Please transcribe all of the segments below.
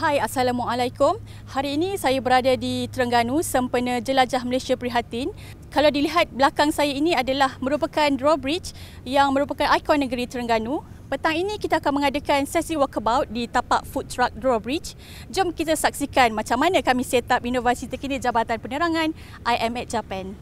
Hai Assalamualaikum. Hari ini saya berada di Terengganu sempena Jelajah Malaysia Prihatin. Kalau dilihat belakang saya ini adalah merupakan drawbridge yang merupakan ikon negeri Terengganu. Petang ini kita akan mengadakan sesi walkabout di tapak food truck drawbridge. Jom kita saksikan macam mana kami set up inovasi terkini Jabatan Penerangan IMH Japan.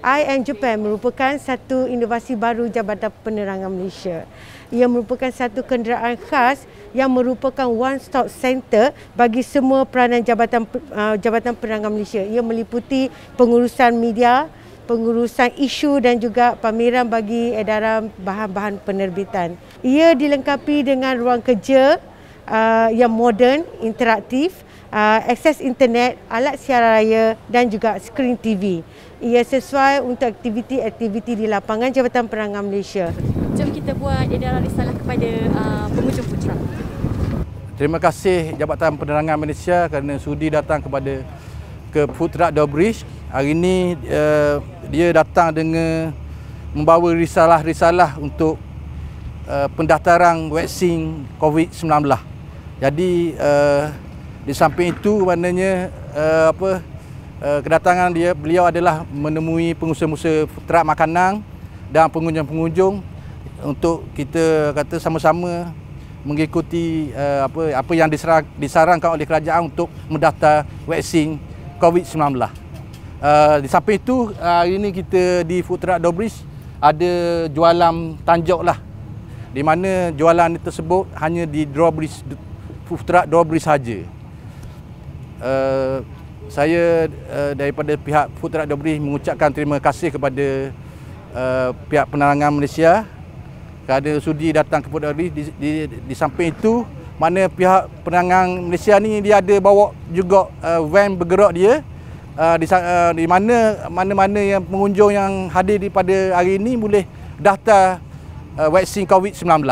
IN Japan merupakan satu inovasi baru Jabatan Penerangan Malaysia. Ia merupakan satu kenderaan khas yang merupakan one stop center bagi semua peranan Jabatan uh, Jabatan Penerangan Malaysia. Ia meliputi pengurusan media, pengurusan isu dan juga pameran bagi edaran bahan-bahan penerbitan. Ia dilengkapi dengan ruang kerja uh, yang moden, interaktif uh, ah, akses internet, alat siaran raya dan juga skrin TV. Ia sesuai untuk aktiviti-aktiviti di lapangan Jabatan Perangan Malaysia. Jom kita buat edaran risalah kepada uh, pengunjung putra. Terima kasih Jabatan Penerangan Malaysia kerana sudi datang kepada ke Putra Dobridge. Hari ini uh, dia datang dengan membawa risalah-risalah untuk uh, pendaftaran vaksin COVID-19. Jadi uh, di samping itu maknanya uh, apa uh, kedatangan dia beliau adalah menemui pengusaha-pengusaha trak makanan dan pengunjung-pengunjung untuk kita kata sama-sama mengikuti uh, apa apa yang diserang, disarankan oleh kerajaan untuk mendaftar vaksin COVID-19. Uh, di samping itu hari ini kita di Food Dobris ada jualan tanjok lah di mana jualan tersebut hanya di Dobris Food Dobris saja. Eh, saya uh, daripada pihak Putra Dobri mengucapkan terima kasih kepada uh, pihak penerangan Malaysia kerana sudi datang ke Putra Dobri. Di, di, di samping itu, mana pihak penerangan Malaysia ni dia ada bawa juga uh, van bergerak dia uh, di, uh, di mana mana-mana yang pengunjung yang hadir pada hari ini boleh daftar uh, vaksin COVID-19.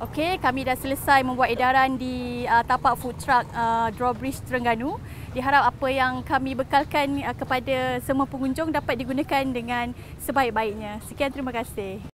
Okey, kami dah selesai membuat edaran di uh, tapak food truck uh, Drawbridge Terengganu. Diharap apa yang kami bekalkan uh, kepada semua pengunjung dapat digunakan dengan sebaik-baiknya. Sekian terima kasih.